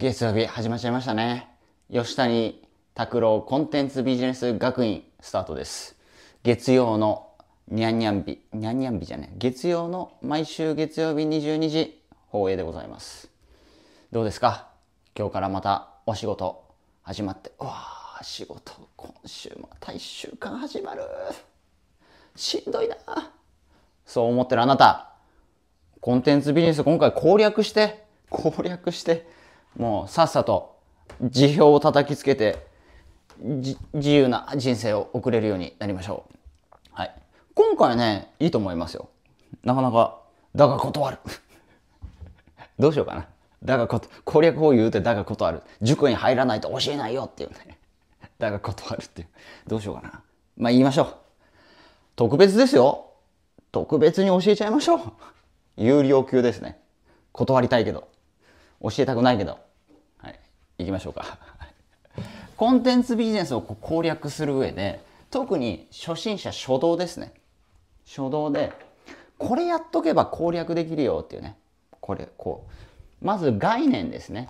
月曜日始まっちゃいましたね。吉谷拓郎コンテンツビジネス学院スタートです。月曜のにゃんにゃん日、にゃんにゃん日じゃね月曜の毎週月曜日22時放映でございます。どうですか今日からまたお仕事始まって、うわー、仕事、今週も大週間始まる。しんどいなそう思ってるあなた、コンテンツビジネス今回攻略して、攻略して、もうさっさと辞表を叩きつけて自由な人生を送れるようになりましょう。はい。今回ね、いいと思いますよ。なかなか、だが断る。どうしようかな。だがこと、攻略法言うてだが断る。塾に入らないと教えないよっていうね。だが断るっていう。どうしようかな。まあ言いましょう。特別ですよ。特別に教えちゃいましょう。有料級ですね。断りたいけど。教えたくないけど、はい、行きましょうか。コンテンツビジネスを攻略する上で、特に初心者初動ですね。初動で、これやっとけば攻略できるよっていうね。これ、こう。まず概念ですね。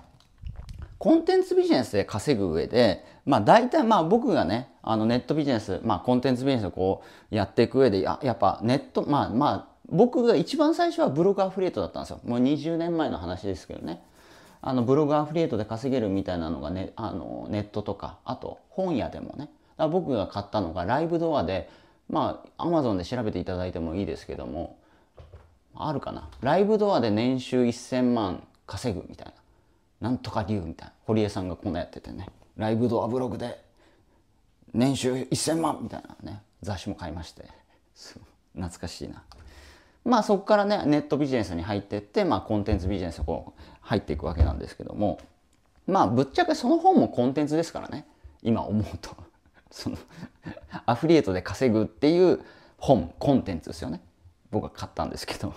コンテンツビジネスで稼ぐ上で、まあ大体まあ僕がね、あのネットビジネス、まあコンテンツビジネスをこうやっていく上で、ややっぱネット、まあまあ僕が一番最初はブログアフリエイトだったんですよ。もう20年前の話ですけどね。あのブログアフリエイトで稼げるみたいなのがね、あのネットとか、あと本屋でもね、だ僕が買ったのがライブドアで、まあ、アマゾンで調べていただいてもいいですけども、あるかな。ライブドアで年収1000万稼ぐみたいな。なんとか竜みたいな。堀江さんがこんなやっててね。ライブドアブログで年収1000万みたいなね、雑誌も買いまして。懐かしいな。まあそこからね、ネットビジネスに入ってって、まあコンテンツビジネスをこう、入っていくわけなんですけどもまあぶっちゃけその本もコンテンツですからね今思うと そのアフリエイトで稼ぐっていう本コンテンツですよね僕は買ったんですけど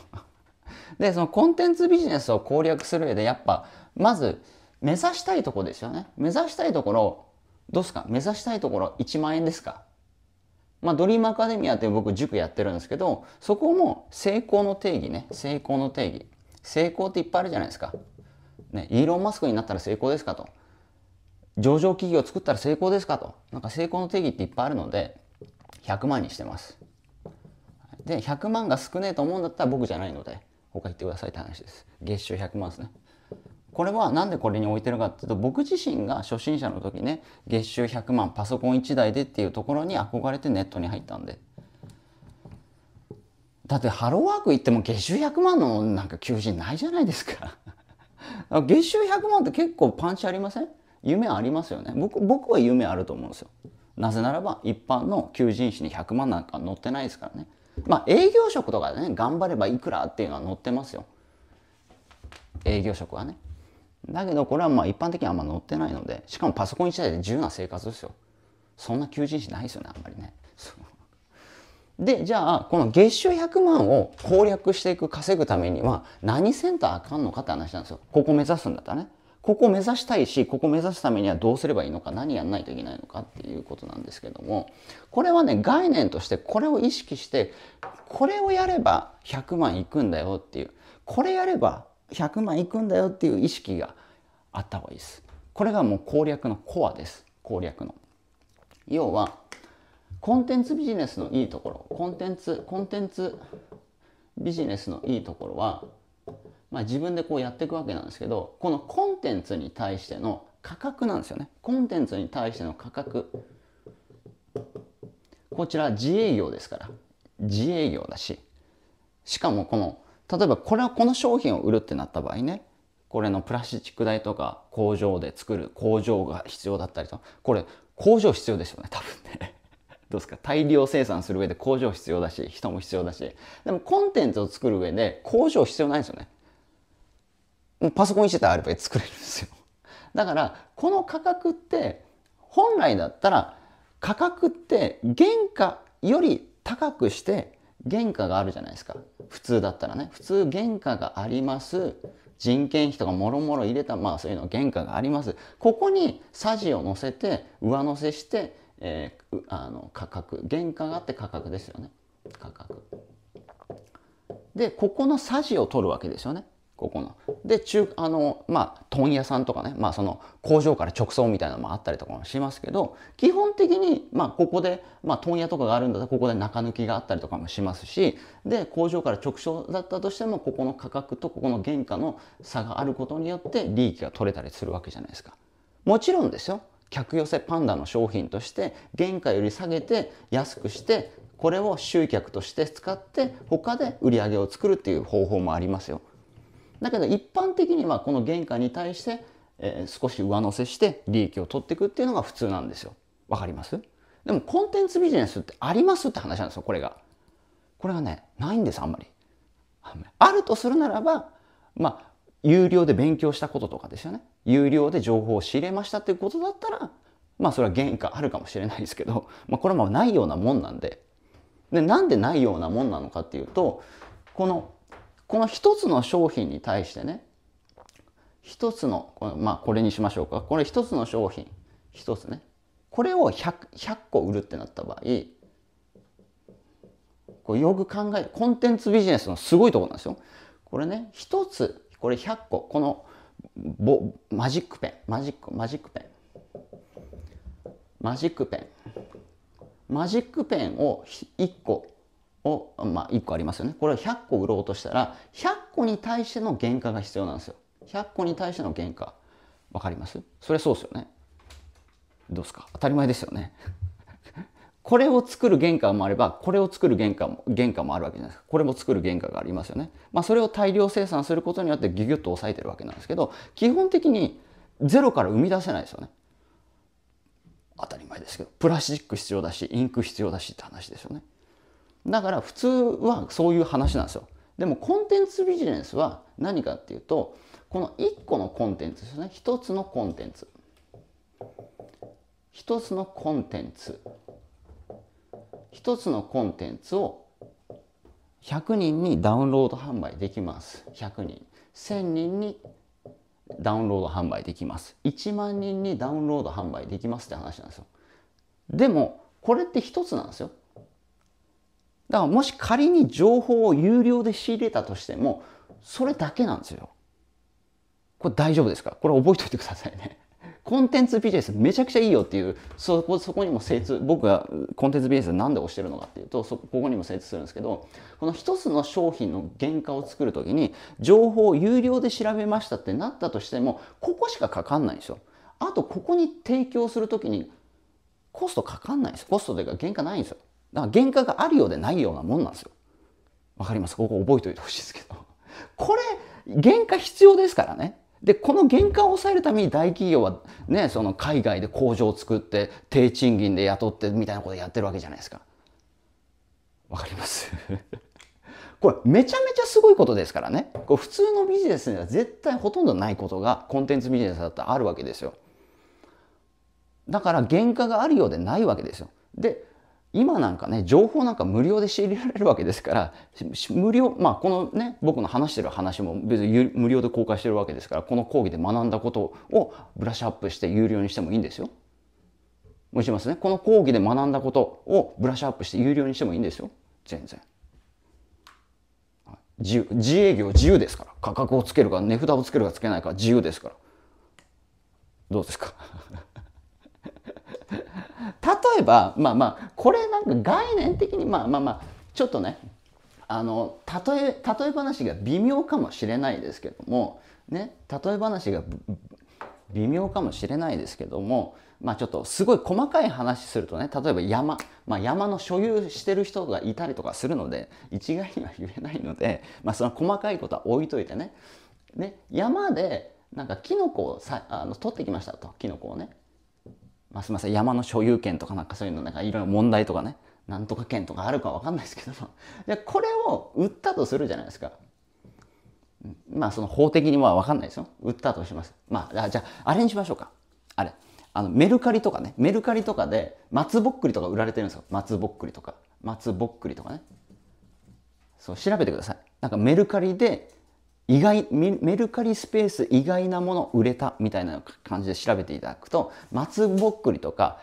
でそのコンテンツビジネスを攻略する上でやっぱまず目指したいところですよね目指したいところどうすか目指したいところ1万円ですかまあ、ドリームアカデミアって僕塾やってるんですけどそこも成功の定義ね成功の定義成功っていっぱいあるじゃないですかね、イーロン・マスクになったら成功ですかと。上場企業を作ったら成功ですかと。なんか成功の定義っていっぱいあるので、100万にしてます。で、100万が少ねえと思うんだったら僕じゃないので、他言ってくださいって話です。月収100万ですね。これはなんでこれに置いてるかっていうと、僕自身が初心者の時ね、月収100万、パソコン1台でっていうところに憧れてネットに入ったんで。だってハローワーク行っても月収100万のなんか求人ないじゃないですか月収100万って結構パンチありません夢ありますよね僕僕は夢あると思うんですよなぜならば一般の求人誌に100万なんか載ってないですからねまあ営業職とかでね頑張ればいくらっていうのは載ってますよ営業職はねだけどこれはまあ一般的にあんま載ってないのでしかもパソコン1台で自由な生活ですよそんな求人誌ないですよねあんまりねで、じゃあ、この月収100万を攻略していく、稼ぐためには、何せんとあかんのかって話なんですよ。ここ目指すんだったらね。ここ目指したいし、ここ目指すためにはどうすればいいのか、何やんないといけないのかっていうことなんですけども、これはね、概念としてこれを意識して、これをやれば100万いくんだよっていう、これやれば100万いくんだよっていう意識があった方がいいです。これがもう攻略のコアです。攻略の。要は、コンテンツビジネスのいいところコンテンツコンテンツビジネスのいいところは、まあ、自分でこうやっていくわけなんですけどこのコンテンツに対しての価格なんですよねコンテンツに対しての価格こちら自営業ですから自営業だししかもこの例えばこれはこの商品を売るってなった場合ねこれのプラスチック代とか工場で作る工場が必要だったりとこれ工場必要ですよね多分ねどうですか大量生産する上で工場必要だし人も必要だしでもコンテンツを作る上で工場必要ないんですよねもうパソコン1台あれば作れるんですよ だからこの価格って本来だったら価格って原価より高くして原価があるじゃないですか普通だったらね普通原価があります人件費とかもろもろ入れたまあそういうの原価がありますここにさを乗せて上乗せしてえー、あの価格原価があって価格ですよね価格でここのさじを取るわけですよねここので中あのまあ問屋さんとかね、まあ、その工場から直送みたいなのもあったりとかもしますけど基本的に、まあ、ここで、まあ、問屋とかがあるんだったらここで中抜きがあったりとかもしますしで工場から直送だったとしてもここの価格とここの原価の差があることによって利益が取れたりするわけじゃないですか。もちろんですよ客寄せパンダの商品として原価より下げて安くしてこれを集客として使って他で売り上げを作るっていう方法もありますよだけど一般的にはこの原価に対して、え少し上乗せして利益を取っていくっていうのが普通なんですよわかりますでもコンテンツビジネスってありますって話なんですよこれがこれはねないんですあんまりあるとするならばまあ有料で勉強したこととかですよね。有料で情報を仕入れましたっていうことだったら、まあそれは原価あるかもしれないですけど、まあこれもないようなもんなんで。で、なんでないようなもんなのかっていうと、この、この一つの商品に対してね、一つの、まあこれにしましょうか。これ一つの商品、一つね。これを 100, 100個売るってなった場合、こうよく考えコンテンツビジネスのすごいところなんですよ。これね一つこれ100個このボマジックペンマジックマジックペンマジックペンマジックペンを1個を、まあ、1個ありますよねこれを100個売ろうとしたら100個に対しての原価が必要なんですよ100個に対しての原価わかりますそれそうですよねどうですか当たり前ですよねこれを作る原価もあれば、これを作る原価も、原価もあるわけじゃないですか。これも作る原価がありますよね。まあ、それを大量生産することによってギュギュッと抑えてるわけなんですけど、基本的にゼロから生み出せないですよね。当たり前ですけど、プラスチック必要だし、インク必要だしって話ですよね。だから普通はそういう話なんですよ。でもコンテンツビジネスは何かっていうと、この1個のコンテンツですね。1つのコンテンツ。1つのコンテンツ。1つのコンテンツを100人にダウンロード販売できます。100人。1000人にダウンロード販売できます。1万人にダウンロード販売できますって話なんですよ。でも、これって一つなんですよ。だからもし仮に情報を有料で仕入れたとしても、それだけなんですよ。これ大丈夫ですかこれ覚えておいてくださいね。コンテンツビジネスめちゃくちゃいいよっていう、そこ、そこにも精通、僕がコンテンツビジネスなんで推してるのかっていうと、そこ、こにも精通するんですけど、この一つの商品の原価を作るときに、情報を有料で調べましたってなったとしても、ここしかかかんないんですよ。あと、ここに提供するときに、コストかかんないんです。コストというか、原価ないんですよ。だから原価があるようでないようなもんなんですよ。わかりますここ覚えておいてほしいですけど。これ、原価必要ですからね。でこの原価を抑えるために大企業は、ね、その海外で工場を作って低賃金で雇ってみたいなことやってるわけじゃないですか。わかります これめちゃめちゃすごいことですからねこれ普通のビジネスには絶対ほとんどないことがコンテンツビジネスだったらあるわけですよだから原価があるようでないわけですよで今なんかね、情報なんか無料で仕入れられるわけですから、無料、まあこのね、僕の話してる話も別に無料で公開してるわけですから、この講義で学んだことをブラッシュアップして有料にしてもいいんですよ。もしますね。この講義で学んだことをブラッシュアップして有料にしてもいいんですよ。全然。自由自営業自由ですから。価格をつけるか、値札をつけるかつけないか自由ですから。どうですかえばまあまあこれなんか概念的にまあまあまあちょっとねあの例え例え話が微妙かもしれないですけどもね例え話が微妙かもしれないですけどもまあちょっとすごい細かい話するとね例えば山、まあ、山の所有してる人がいたりとかするので一概には言えないので、まあ、その細かいことは置いといてねね山でなんかキノコをさあの取ってきましたとキノコをねまあ、すみません、山の所有権とかなんかそういうの、なんかいろいろ問題とかね、なんとか権とかあるかわかんないですけども、でこれを売ったとするじゃないですか。まあ、その法的にもわかんないですよ。売ったとします。まあ、じゃあ、あれにしましょうか。あれ。あの、メルカリとかね、メルカリとかで、松ぼっくりとか売られてるんですよ。松ぼっくりとか。松ぼっくりとかね。そう、調べてください。なんかメルカリで意外メルカリスペース意外なもの売れたみたいな感じで調べていただくと松ぼっくりとか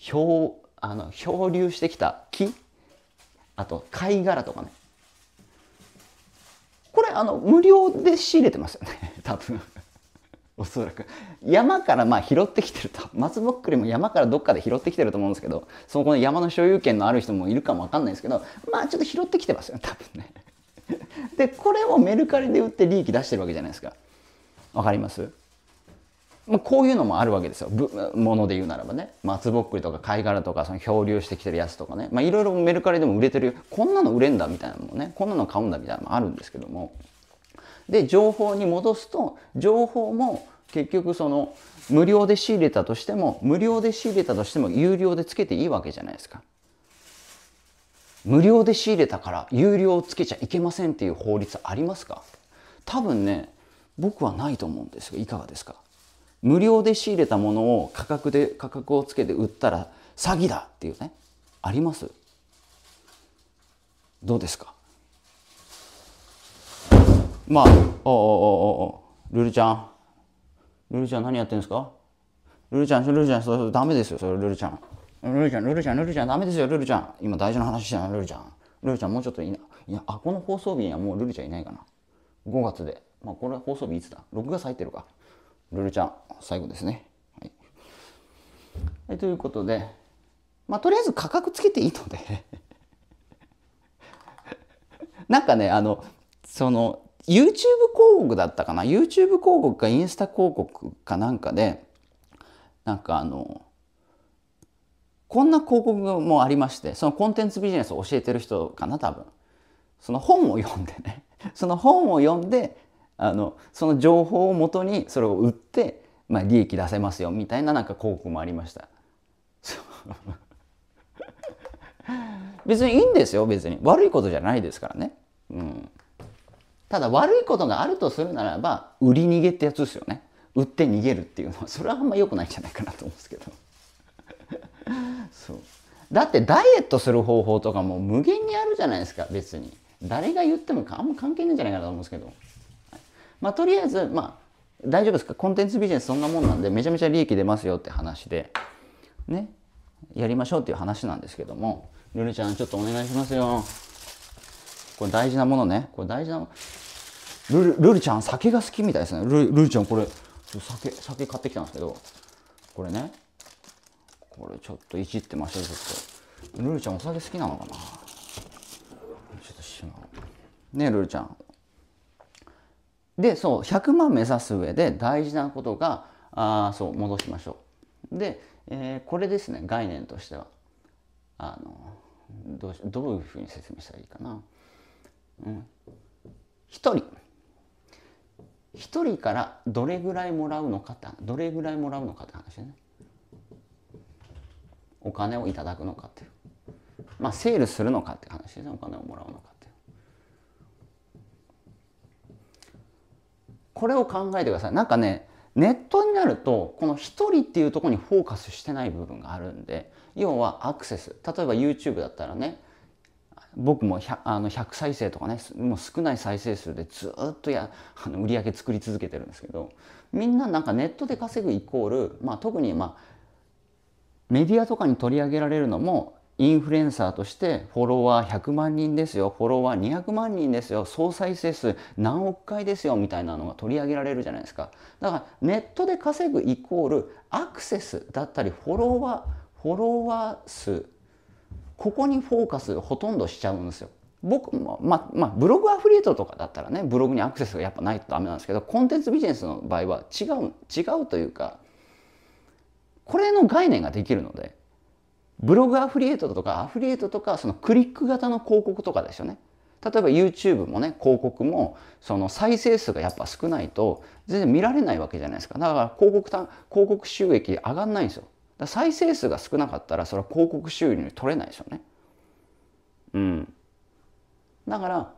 漂あの漂流してきた木あと貝殻とかねこれあの無料で仕入れてますよね 多分おそらく山からまあ拾ってきてると松ぼっくりも山からどっかで拾ってきてると思うんですけどそこの山の所有権のある人もいるかも分かんないですけどまあちょっと拾ってきてますよね多分ね でこれをメルカリで売って利益出してるわけじゃないですかわかりますこういうのもあるわけですよ。もので言うならばね。松ぼっくりとか貝殻とか、その漂流してきてるやつとかね。まいろいろメルカリでも売れてるよ。こんなの売れんだみたいなのもね。こんなの買うんだみたいなのもあるんですけども。で、情報に戻すと、情報も結局その無料で仕入れたとしても、無料で仕入れたとしても有料でつけていいわけじゃないですか。無料で仕入れたから有料をつけちゃいけませんっていう法律ありますか多分ね僕はないと思うんですがいかがですか無料で仕入れたものを価格で価格をつけて売ったら詐欺だっていうねありますどうですかまあおおおおルルちゃんルルちゃん何やってるんですかルルちゃんルルちゃんそれダメですよそれルルちゃん。ルルちゃん、ルルちゃん、ルルちゃん、ダメですよ、ルルちゃん。今大事な話してない、ルルちゃん。ルルちゃん、もうちょっといな。いや、あ、この放送日にはもうルルちゃんいないかな。5月で。まあ、これは放送日いつだ ?6 月入ってるか。ルルちゃん、最後ですね。はい。はい、ということで、まあ、とりあえず価格つけていいので なんかね、あの、その、YouTube 広告だったかな ?YouTube 広告かインスタ広告かなんかで、なんかあの、こんな広告もありまして、そのコンテンツビジネスを教えてる人かな、多分。その本を読んでね、その本を読んで、あの、その情報をもとにそれを売って、まあ利益出せますよ、みたいななんか広告もありました。別にいいんですよ、別に。悪いことじゃないですからね。うん。ただ悪いことがあるとするならば、売り逃げってやつですよね。売って逃げるっていうのは、それはあんま良くないんじゃないかなと思うんですけど。そうだってダイエットする方法とかも無限にあるじゃないですか別に誰が言ってもあんま関係ないんじゃないかなと思うんですけど、まあ、とりあえずまあ大丈夫ですかコンテンツビジネスそんなもんなんでめちゃめちゃ利益出ますよって話でねやりましょうっていう話なんですけどもルルちゃんちょっとお願いしますよこれ大事なものねこれ大事なものルルルルちゃん酒が好きみたいですねルルルちゃんこれ酒酒買ってきたんですけどこれねこれちょっといじってましょうちょっとルルちゃんお酒好きなのかなちょっとしまうねルルちゃんでそう100万目指す上で大事なことがあそう戻しましょうで、えー、これですね概念としてはあのどうどういうふうに説明したらいいかな、うん、1人1人からどれぐらいもらうのかってどれぐらいもらうのかって話ねお金をいただくのかっていうまあセールするのかって話ですねお金をもらうのかっていうこれを考えてくださいなんかねネットになるとこの1人っていうとこにフォーカスしてない部分があるんで要はアクセス例えば YouTube だったらね僕も 100, あの100再生とかねもう少ない再生数でずっとやあの売り上げ作り続けてるんですけどみんななんかネットで稼ぐイコール、まあ、特にまあメディアとかに取り上げられるのもインフルエンサーとしてフォロワー100万人ですよフォロワー200万人ですよ総再生数何億回ですよみたいなのが取り上げられるじゃないですかだからネットで稼ぐイコールアクセスだったりフォロワーフォロワー数ここにフォーカスほとんどしちゃうんですよ僕も、まあ、まあ、ブログアフリエイトとかだったらねブログにアクセスがやっぱないとダメなんですけどコンテンツビジネスの場合は違う違うというかこれの概念ができるのでブログアフリエイトとかアフリエイトとかそのクリック型の広告とかですよね例えば YouTube もね広告もその再生数がやっぱ少ないと全然見られないわけじゃないですかだから広告広告収益上がんないんですよ再生数が少なかったらそれは広告収入取れないですよねうんだから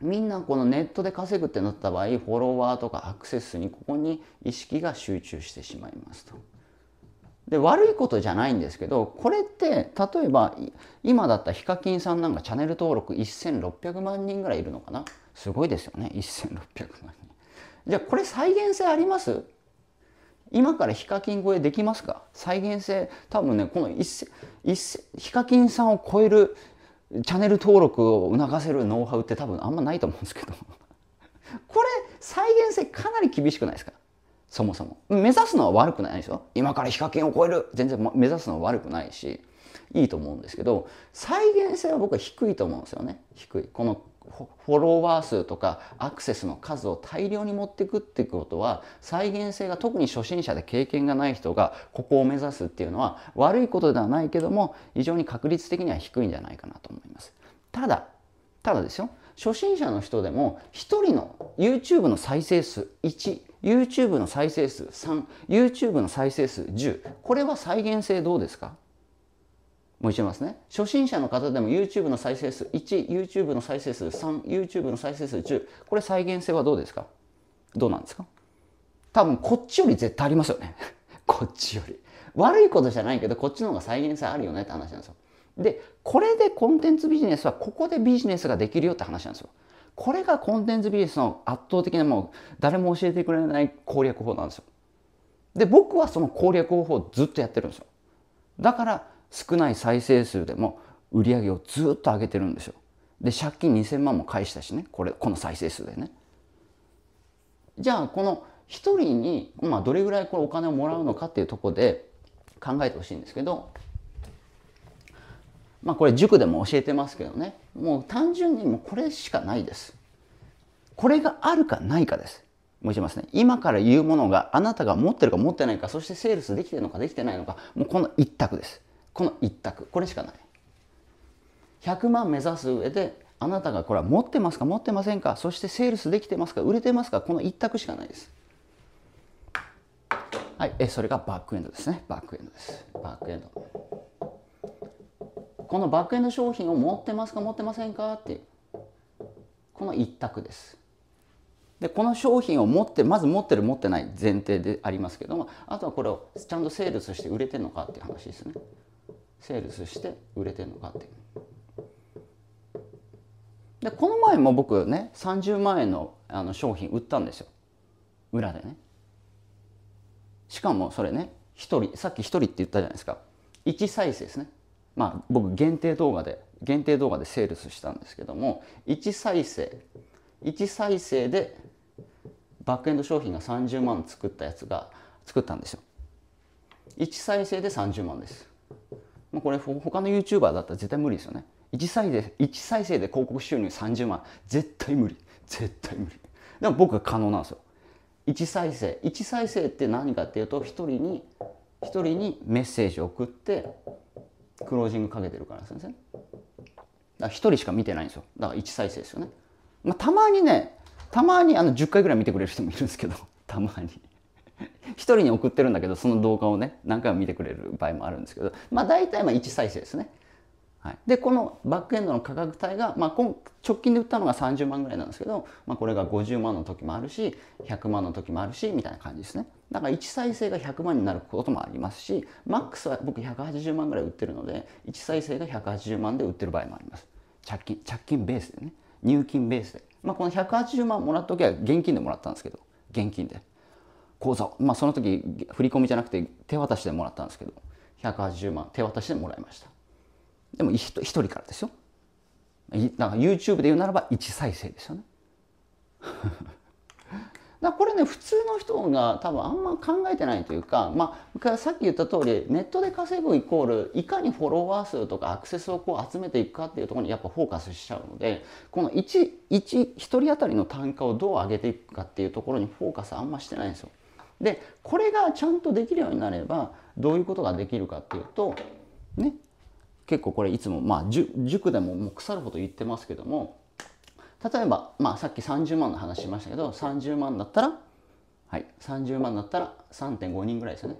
みんなこのネットで稼ぐってなった場合フォロワーとかアクセスにここに意識が集中してしまいますと。で悪いことじゃないんですけどこれって例えば今だったヒカキンさんなんかチャンネル登録1600万人ぐらいいるのかなすごいですよね1600万人じゃあこれ再現性あります今からヒカキン超えできますか再現性多分ねこの一0ヒカキンさんを超えるチャンネル登録を促せるノウハウって多分あんまないと思うんですけどこれ再現性かなり厳しくないですかそもそも。目指すのは悪くないでしょ今から非課金を超える全然目指すのは悪くないし、いいと思うんですけど、再現性は僕は低いと思うんですよね。低い。このフォロワー数とかアクセスの数を大量に持っていくっていうことは再現性が特に初心者で経験がない人がここを目指すっていうのは悪いことではないけども非常に確率的には低いんじゃないかなと思いますただただですよ初心者の人でも1人の YouTube の再生数1 YouTube の再生数3 YouTube の再生数10これは再現性どうですかもう一度言いますね初心者の方でも YouTube の再生数 1YouTube の再生数 3YouTube の再生数10これ再現性はどうですかどうなんですか多分こっちより絶対ありますよね こっちより悪いことじゃないけどこっちの方が再現性あるよねって話なんですよで、これでコンテンツビジネスはここでビジネスができるよって話なんですよ。これがコンテンツビジネスの圧倒的なもう誰も教えてくれない攻略法なんですよ。で、僕はその攻略方法をずっとやってるんですよ。だから少ない再生数でも売り上げをずっと上げてるんですよ。で、借金2000万も返したしね、これ、この再生数でね。じゃあ、この1人に、まあ、どれぐらいこれお金をもらうのかっていうとこで考えてほしいんですけど、まあこれ塾でも教えてますけどねもう単純にもうこれしかないですこれがあるかないかですもうますね今から言うものがあなたが持ってるか持ってないかそしてセールスできてるのかできてないのかもうこの一択ですこの一択これしかない100万目指す上であなたがこれは持ってますか持ってませんかそしてセールスできてますか売れてますかこの一択しかないですはいえそれがバックエンドですねバックエンドですバックエンドこのバックエンド商品を持ってますか持ってませんかってこの一択ですでこの商品を持ってまず持ってる持ってない前提でありますけどもあとはこれをちゃんとセールスして売れてるのかっていう話ですねセールスして売れてるのかってでこの前も僕ね30万円のあの商品売ったんですよ裏でねしかもそれね1人さっき1人って言ったじゃないですか1再生ですねまあ、僕限定動画で限定動画でセールスしたんですけども1再生1再生でバックエンド商品が30万作ったやつが作ったんですよ1再生で30万です、まあ、これ他の YouTuber だったら絶対無理ですよね1再生 ,1 再生で広告収入30万絶対無理絶対無理でも僕は可能なんですよ1再生1再生って何かっていうと1人に1人にメッセージを送ってクロージングかけてるからですね。だ1人しか見てないんですよ。だから1再生ですよね。まあ、たまにね、たまにあの10回ぐらい見てくれる人もいるんですけど、たまに。1人に送ってるんだけど、その動画をね、何回も見てくれる場合もあるんですけど、まあ大体まあ1再生ですね。はい、でこのバックエンドの価格帯が、まあ、今直近で売ったのが30万ぐらいなんですけど、まあ、これが50万の時もあるし100万の時もあるしみたいな感じですねだから1再生が100万になることもありますしマックスは僕180万ぐらい売ってるので1再生が180万で売ってる場合もあります着金着金ベースでね入金ベースで、まあ、この180万もらった時は現金でもらったんですけど現金で口座まあその時振り込みじゃなくて手渡しでもらったんですけど180万手渡しでもらいましたでも一人からですよだから YouTube で言うならば1再生ですよね だこれね普通の人が多分あんま考えてないというか、まあ、さっき言った通りネットで稼ぐイコールいかにフォロワー数とかアクセスをこう集めていくかっていうところにやっぱフォーカスしちゃうのでこの 1, 1, 1人当たりの単価をどう上げていくかっていうところにフォーカスあんましてないんですよ。でこれがちゃんとできるようになればどういうことができるかっていうとね結構これいつも、まあ、塾でももう腐るほど言ってますけども例えば、まあ、さっき30万の話しましたけど30万だったらはい30万だったら3.5人ぐらいですよね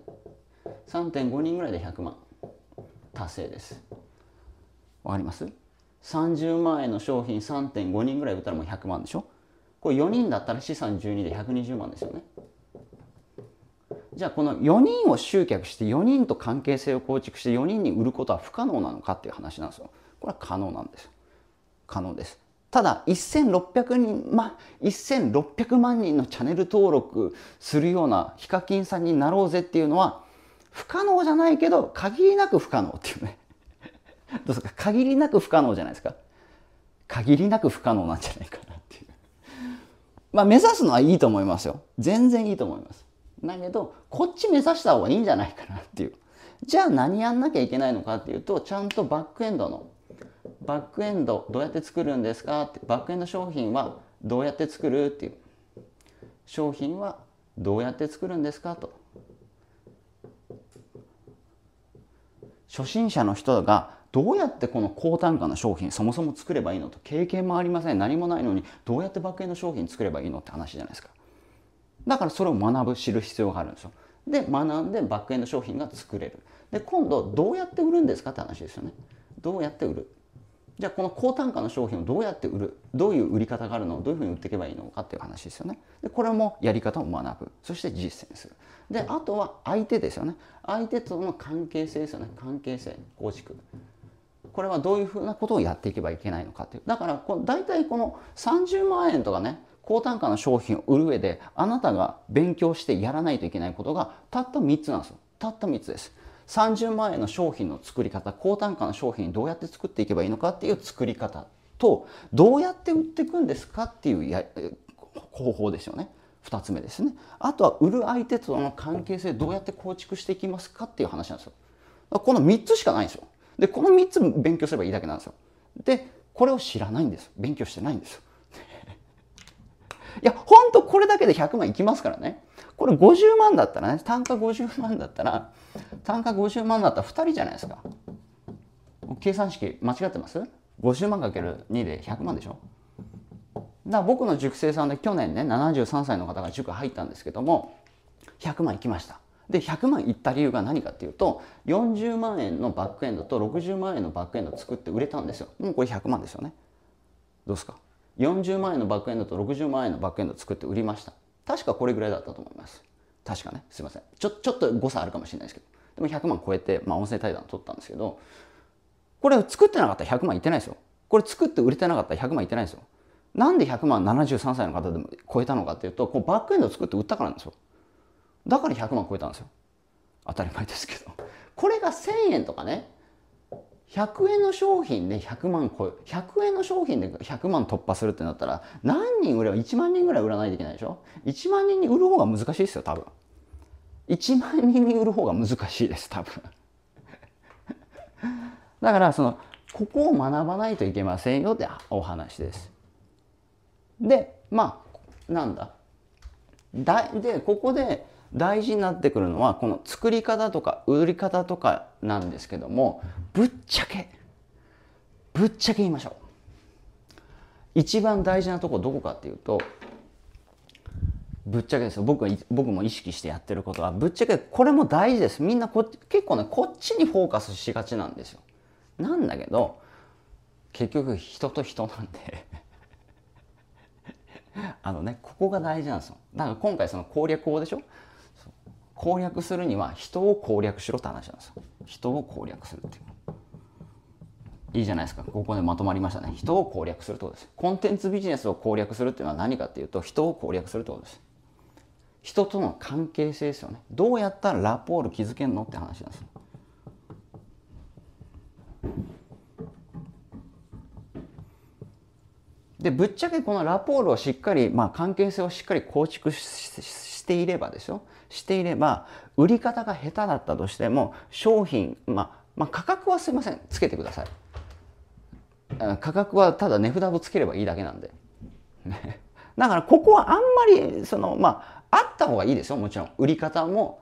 3.5人ぐらいで100万達成ですわかります30万円の商品3.5人ぐらい売ったらもう100万でしょこれ4人だったら資産12で120万ですよねじゃあこの4人を集客して4人と関係性を構築して4人に売ることは不可能なのかっていう話なんですよ。これは可能なんです。可能です。ただ1600人、ま、1600万人のチャンネル登録するようなヒカキンさんになろうぜっていうのは不可能じゃないけど限りなく不可能っていうね。どうですか限りなく不可能じゃないですか。限りなく不可能なんじゃないかなっていう。まあ目指すのはいいと思いますよ。全然いいと思います。だけどこっち目指した方がいいんじゃないかなっていうじゃあ何やんなきゃいけないのかっていうとちゃんとバックエンドのバックエンドどうやって作るんですかってバックエンド商品はどうやって作るっていう商品はどうやって作るんですかと初心者の人がどうやってこの高単価な商品そもそも作ればいいのと経験もありません何もないのにどうやってバックエンド商品作ればいいのって話じゃないですかだからそれを学ぶ知る必要があるんですよで学んでバックエンド商品が作れるで今度どうやって売るんですかって話ですよねどうやって売るじゃあこの高単価の商品をどうやって売るどういう売り方があるのどういうふうに売っていけばいいのかっていう話ですよねでこれもやり方を学ぶそして実践するであとは相手ですよね相手との関係性ですよね関係性構築これはどういうふうなことをやっていけばいけないのかっていうだから大体この30万円とかね高単価の商品を売る上であなたが勉強してやらないといけないことがたった3つなんですよたった3つです30万円の商品の作り方高単価の商品どうやって作っていけばいいのかっていう作り方とどうやって売っていくんですかっていうや方法ですよね2つ目ですねあとは売る相手との関係性どうやって構築していきますかっていう話なんですよこの3つしかないんですよでこの3つ勉強すればいいだけなんですよでこれを知らないんです勉強してないんですよいや、ほんとこれだけで100万いきますからね。これ50万だったらね、単価50万だったら、単価50万だったら2人じゃないですか。計算式間違ってます ?50 万る2で100万でしょだから僕の塾生さんで去年ね、73歳の方が塾入ったんですけども、100万いきました。で100万いった理由が何かっていうと40万円のバックエンドと60万円のバックエンド作って売れたんですよ。もうこれ100万ですよね。どうですか40万円のバックエンドと60万円のバックエンド作って売りました確かこれぐらいだったと思います確かねすいませんちょちょっと誤差あるかもしれないですけどでも100万超えて、まあ、音声対談取ったんですけどこれ作ってなかったら100万いってないですよこれ作って売れてなかったら100万いってないですよなんで100万73歳の方でも超えたのかっていうとこうバックエンド作って売ったからなんですよだから100万超えたんですよ当たり前ですけどこれが1000円とかね100円の商品で100万超え、100円の商品で100万突破するってなったら、何人売れば1万人ぐらい売らないといけないでしょ ?1 万人に売る方が難しいですよ、多分。1万人に売る方が難しいです、多分。だから、その、ここを学ばないといけませんよってお話です。で、まあ、なんだ。だで、ここで、大事になってくるのはこの作り方とか売り方とかなんですけどもぶっちゃけぶっちゃけ言いましょう一番大事なとこどこかっていうとぶっちゃけですよ僕僕も意識してやってることはぶっちゃけこれも大事ですみんなこ結構ねこっちにフォーカスしがちなんですよなんだけど結局人と人なんであのねここが大事なんですよだから今回その攻略法でしょ攻略するには人を攻略しろって話なんですよ。人を攻略するっていう。いいじゃないですか。ここでまとまりましたね。人を攻略するってことです。コンテンツビジネスを攻略するっていうのは何かっていうと、人を攻略するってことです。人との関係性ですよね。どうやったらラポール築けんのって話なんですでぶっちゃけこのラポールをしっかり、まあ、関係性をしっかり構築ししていればですよしていれば売り方が下手だったとしても商品、まあ、まあ、価格はすいませんつけてください価格はただ値札をつければいいだけなんで だからここはあんまりそのまああった方がいいですよもちろん売り方も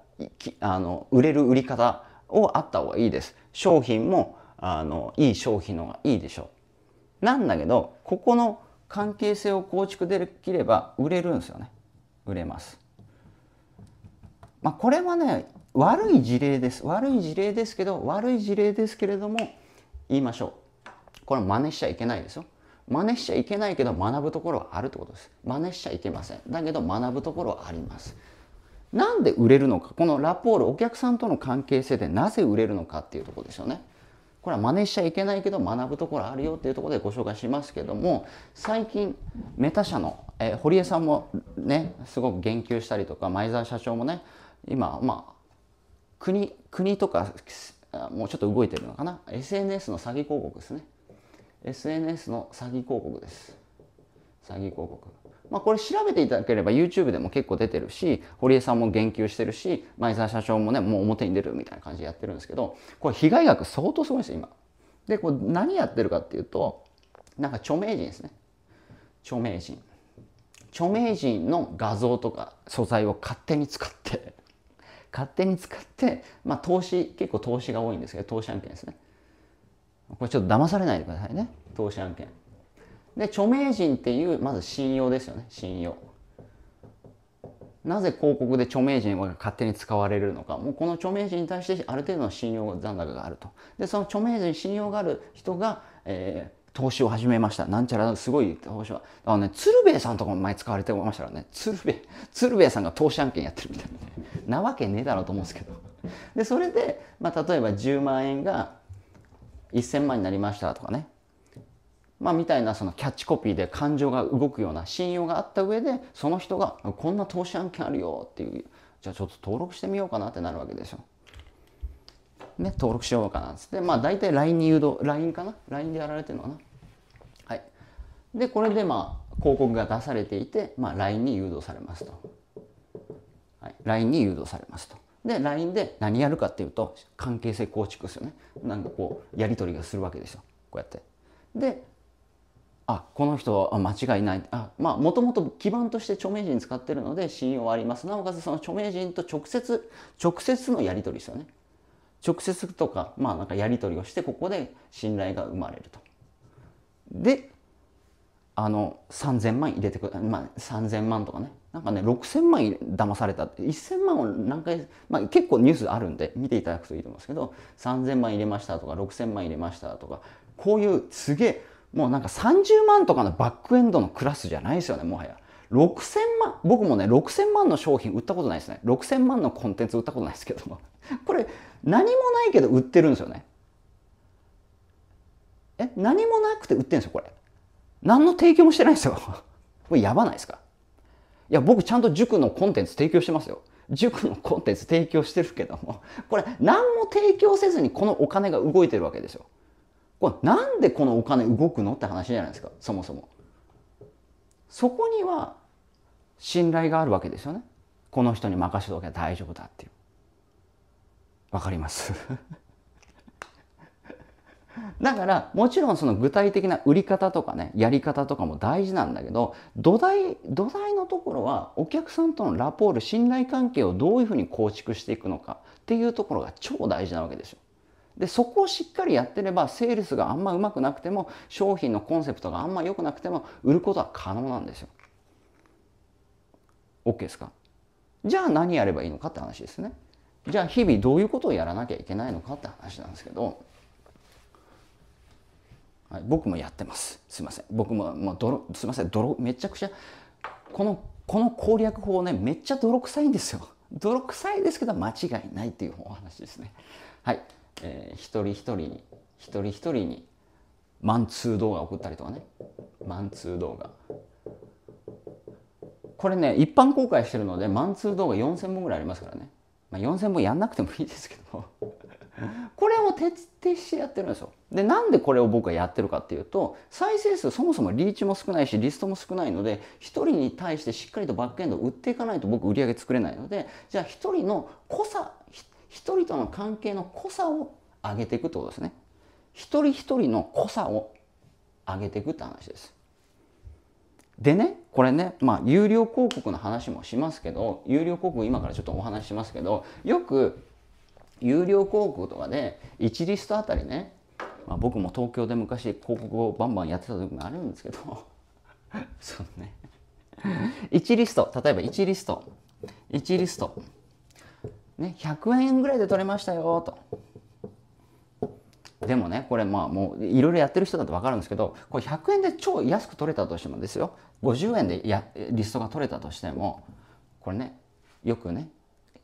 あの売れる売り方をあった方がいいです商品もあのいい商品の方がいいでしょうなんだけどここの関係性を構築できれば売れるんですよね売れますまあ、これはね悪い事例です悪い事例ですけど悪い事例ですけれども言いましょうこれ真似しちゃいけないですよ真似しちゃいけないけど学ぶところはあるってことです真似しちゃいけませんだけど学ぶところはありますなんで売れるのかこのラポールお客さんとの関係性でなぜ売れるのかっていうとこですよねこれは真似しちゃいけないけど学ぶところあるよっていうところでご紹介しますけども最近メタ社の、えー、堀江さんもねすごく言及したりとか前澤社長もね今、まあ、国、国とか、もうちょっと動いてるのかな。SNS の詐欺広告ですね。SNS の詐欺広告です。詐欺広告。まあ、これ調べていただければ YouTube でも結構出てるし、堀江さんも言及してるし、前澤社長もね、もう表に出るみたいな感じでやってるんですけど、これ被害額相当すごいんですよ、今。で、これ何やってるかっていうと、なんか著名人ですね。著名人。著名人の画像とか素材を勝手に使って勝手に使って、まあ、投資結構投資が多いんですけど投資案件ですねこれちょっと騙されないでくださいね投資案件で著名人っていうまず信用ですよね信用なぜ広告で著名人が勝手に使われるのかもうこの著名人に対してある程度の信用残高があるとでその著名人信用がある人が、えー、投資を始めました。なんちゃらすごい投資は。あのね、鶴瓶さんとかも前使われてましたからね。鶴瓶、鶴瓶さんが投資案件やってるみたいな。なわけねえだろうと思うんですけど。で、それで、まあ、例えば10万円が1000万になりましたとかね。まあ、みたいなそのキャッチコピーで感情が動くような信用があった上で、その人がこんな投資案件あるよっていう、じゃあちょっと登録してみようかなってなるわけですよ。ね、登録しようかなっつって、まあ大体 LINE に誘導、LINE かな ?LINE でやられてるのかなはい。で、これでまあ広告が出されていて、まあ LINE に誘導されますと。はい、LINE に誘導されますと。で、LINE で何やるかっていうと、関係性構築ですよね。なんかこう、やり取りがするわけですよ。こうやって。で、あこの人は間違いないあまあもともと基盤として著名人使ってるので信用はありますなおかつその著名人と直接直接のやり取りですよね直接とか、まあなんかやり取りをして、ここで信頼が生まれると。で、あの、3000万入れてく、まあ3000万とかね。なんかね、6000万騙されたって、1000万を何回、まあ結構ニュースあるんで、見ていただくといいと思うんですけど、3000万入れましたとか、6000万入れましたとか、こういうすげえ、もうなんか30万とかのバックエンドのクラスじゃないですよね、もはや。6000万、僕もね、6000万の商品売ったことないですね。6000万のコンテンツ売ったことないですけども。これ、何もないけど売ってるんですよね。え、何もなくて売ってるんですよ、これ。何の提供もしてないんですよ。これやばないですかいや、僕ちゃんと塾のコンテンツ提供してますよ。塾のコンテンツ提供してるけども、これ何も提供せずにこのお金が動いてるわけですよ。これなんでこのお金動くのって話じゃないですか、そもそも。そこには信頼があるわけですよねこの人に任せとけば大丈夫だっていうわかります だからもちろんその具体的な売り方とかねやり方とかも大事なんだけど土台土台のところはお客さんとのラポール信頼関係をどういうふうに構築していくのかっていうところが超大事なわけですよ。でそこをしっかりやってればセールスがあんまうまくなくても商品のコンセプトがあんま良くなくても売ることは可能なんですよ。OK ですかじゃあ何やればいいのかって話ですね。じゃあ日々どういうことをやらなきゃいけないのかって話なんですけど、はい、僕もやってます。すいません。僕も、まあ、泥すいません。泥、めちゃくちゃ、この、この攻略法ね、めっちゃ泥臭いんですよ。泥臭いですけど間違いないっていうお話ですね。はい。えー、一人一人に、一人一人に、マンツー動画送ったりとかね。マンツー動画。これね、一般公開してるので、マンツー動画4000本ぐらいありますからね。まあ、4000本やんなくてもいいですけど これを徹底してやってるんですよ。で、なんでこれを僕はやってるかっていうと、再生数そもそもリーチも少ないし、リストも少ないので、1人に対してしっかりとバックエンドを売っていかないと僕売り上げ作れないので、じゃあ1人の濃さ、1人との関係の濃さを上げていくってことですね。一人一人の濃さを上げていくって話です。でね、これね、まあ、有料広告の話もしますけど、有料広告今からちょっとお話ししますけど、よく、有料広告とかで、1リストあたりね、まあ、僕も東京で昔広告をバンバンやってた時もあるんですけど そうね1リスト例えば1リスト1リスト、ね、100円ぐらいで取れましたよとでもね、これまあもういろいろやってる人だと分かるんですけど、これ100円で超安く取れたとしてもですよ、50円でやリストが取れたとしても、これね、よくね、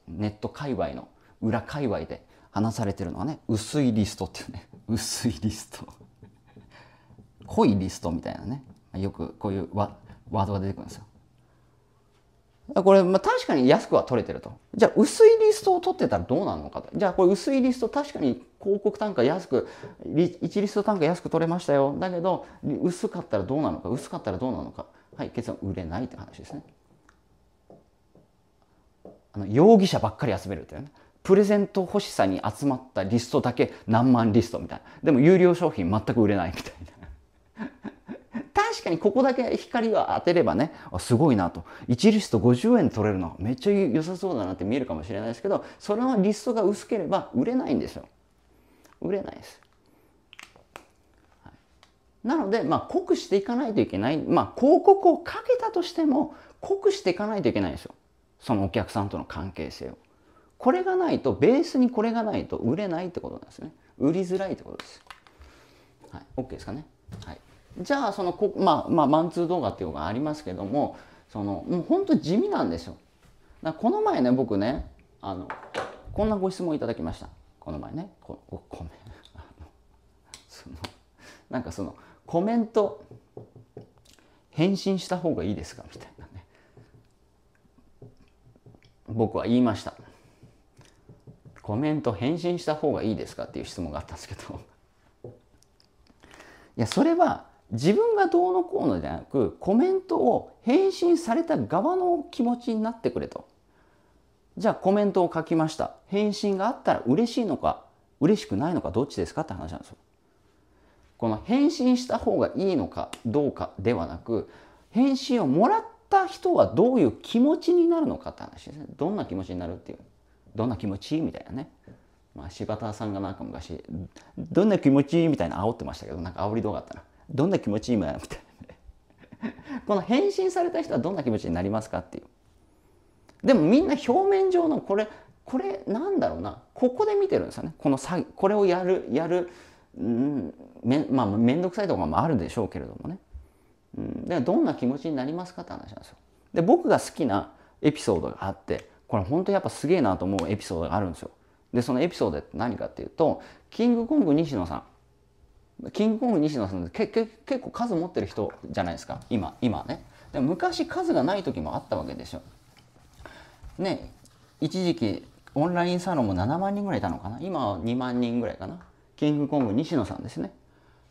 ネット界隈の裏界隈で話されてるのはね、薄いリストっていうね、薄いリスト。濃いリストみたいなね、よくこういうワワードが出てくるんですよ。これ、まあ、確かに安くは取れてると。じゃあ、薄いリストを取ってたらどうなるのかと。じゃあ、これ薄いリスト、確かに広告単価安く、1リスト単価安く取れましたよ。だけど、薄かったらどうなのか、薄かったらどうなのか。はい、結論、売れないって話ですね。あの、容疑者ばっかり集めるっていうね。プレゼント欲しさに集まったリストだけ何万リストみたいな。でも、有料商品全く売れないみたいな。確かにここだけ光を当てればねすごいなと1リスト50円取れるのめっちゃ良さそうだなって見えるかもしれないですけどそれはリストが薄ければ売れないんですよ売れないですなので、まあ、濃くしていかないといけない。まあ、広告をかけたとしても、濃くしていかないといけないんですよ。そのお客さんとの関係性を。これがないと、ベースにこれがないと売れないってことなんですね。売りづらいってことです。はい、OK ですかね。はい。じゃあそのこ、まあ、まあマンツー動画っていうのがありますけどもそのもう本当地味なんですよだこの前ね僕ねあのこんなご質問いただきましたこの前ねこごめん そのなんかそのコメント返信した方がいいですかみたいなね僕は言いましたコメント返信した方がいいですかっていう質問があったんですけどいやそれは自分がどうのこうのじゃなくコメントを返信された側の気持ちになってくれとじゃあコメントを書きました返信があったら嬉しいのか嬉しくないのかどっちですかって話なんですよこの返信した方がいいのかどうかではなく返信をもらった人はどういう気持ちになるのかって話ですねどんな気持ちになるっていうどんな気持ちみたいなねまあ柴田さんがなんか昔どんな気持ちみたいな煽ってましたけどなんか煽り動画あったなどんな気持ち今みたいなこの返信された人はどんな気持ちになりますかっていうでもみんな表面上のこれこれなんだろうなここで見てるんですよねこの詐これをやるやるうんめまあ面倒くさいとかもあるでしょうけれどもね、うん、でどんな気持ちになりますかって話なんですよで僕が好きなエピソードがあってこれ本当やっぱすげえなと思うエピソードがあるんですよでそのエピソードって何かっていうとキングコング西野さんキングコング西野さんって結構数持ってる人じゃないですか今今ねでも昔数がない時もあったわけでしょね一時期オンラインサロンも7万人ぐらいいたのかな今は2万人ぐらいかなキングコング西野さんですね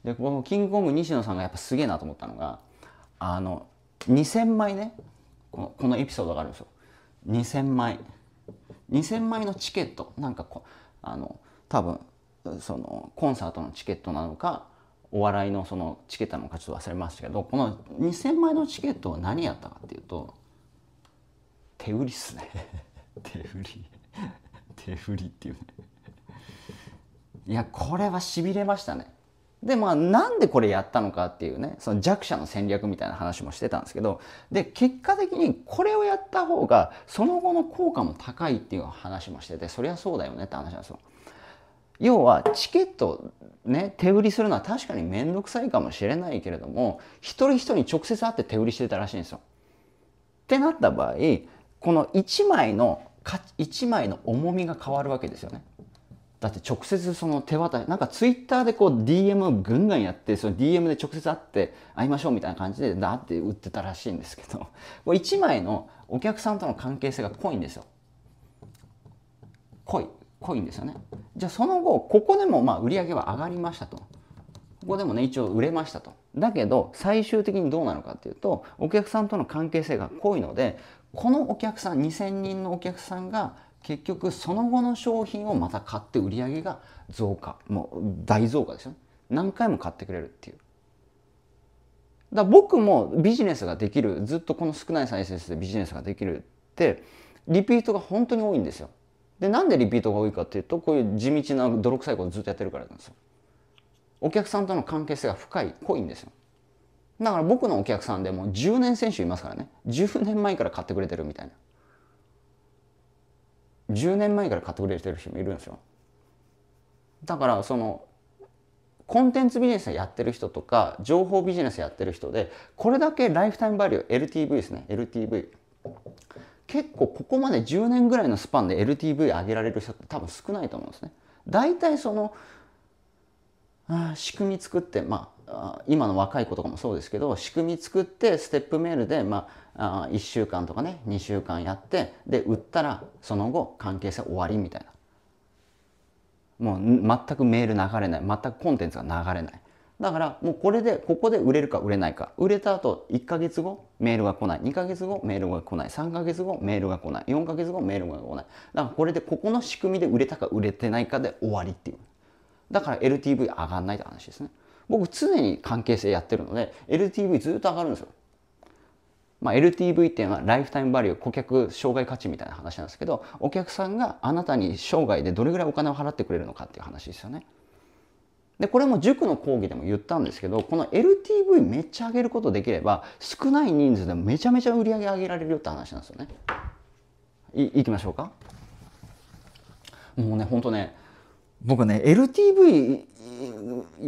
でこのキングコング西野さんがやっぱすげえなと思ったのがあの2000枚ねこのこのエピソードがあるんですよ2000枚2000枚のチケットなんかこあの多分そのコンサートのチケットなのかお笑いのそのチケットなのかちょっと忘れましたけどこの2,000枚のチケットは何やったかっていうと手売りっすね 手売り 手振りっていうねいやこれはしびれましたねでまあなんでこれやったのかっていうねその弱者の戦略みたいな話もしてたんですけどで結果的にこれをやった方がその後の効果も高いっていう話もしててそりゃそうだよねって話なんですよ要はチケットね、手売りするのは確かに面倒くさいかもしれないけれども一人一人に直接会って手売りしてたらしいんですよ。ってなった場合この1枚の1枚の重みが変わるわけですよね。だって直接その手渡しなんかツイッターでこう DM をぐんぐんやってその DM で直接会って会いましょうみたいな感じでだって売ってたらしいんですけどこ1枚のお客さんとの関係性が濃いんですよ。濃い。濃いんですよね。じゃあその後ここでもまあ売り上げは上がりましたと。ここでもね一応売れましたと。だけど最終的にどうなのかっていうとお客さんとの関係性が濃いのでこのお客さん2,000人のお客さんが結局その後の商品をまた買って売り上げが増加もう大増加ですよ何回も買ってくれるっていう。だ僕もビジネスができるずっとこの少ない再生数でビジネスができるってリピートが本当に多いんですよ。でなんでリピートが多いかっていうとこういう地道な泥臭いことずっとやってるからなんですよお客さんとの関係性が深い濃いんですよだから僕のお客さんでも10年選手いますからね10年前から買ってくれてるみたいな10年前から買ってくれてる人もいるんですよだからそのコンテンツビジネスやってる人とか情報ビジネスやってる人でこれだけライフタイムバリュー LTV ですね LTV 結構ここまで10年ぐらいのスパンで LTV 上げられる人って多分少ないと思うんですね。大体その仕組み作って、まあ、今の若い子とかもそうですけど仕組み作ってステップメールで、まあ、1週間とかね2週間やってで売ったらその後関係性終わりみたいなもう全くメール流れない全くコンテンツが流れないだからもうこれでここで売れるか売れないか売れた後1ヶ月後メールが来ない2ヶ月後メールが来ない3ヶ月後メールが来ない4ヶ月後メールが来ないだからこれでここの仕組みで売れたか売れてないかで終わりっていうだから LTV 上がんないって話ですね僕常に関係性やってるので LTV ずっと上がるんですよまあ、LTV っていうのはライフタイムバリュー顧客障害価値みたいな話なんですけどお客さんがあなたに生涯でどれぐらいお金を払ってくれるのかっていう話ですよね。で、これも塾の講義でも言ったんですけど、この LTV めっちゃ上げることできれば、少ない人数でもめちゃめちゃ売り上げ上げられるよって話なんですよね。い、いきましょうか。もうね、ほんとね、僕ね、LTV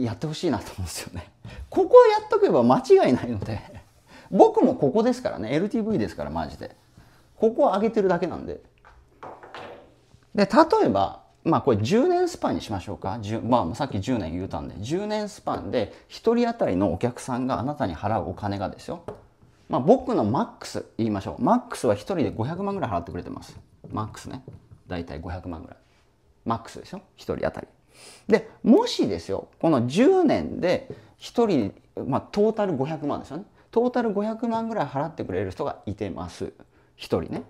やってほしいなと思うんですよね。ここやっとけば間違いないので、僕もここですからね、LTV ですから、マジで。ここを上げてるだけなんで。で、例えば、まあこれ10年スパンにしましょうか。まあさっき10年言うたんで、10年スパンで1人当たりのお客さんがあなたに払うお金がですよ。まあ僕のマックス言いましょう。マックスは1人で500万ぐらい払ってくれてます。マックスね。だいたい500万ぐらい。マックスでしょ。1人当たり。で、もしですよ、この10年で1人、まあトータル500万ですよね。トータル500万ぐらい払ってくれる人がいてます。1人ね。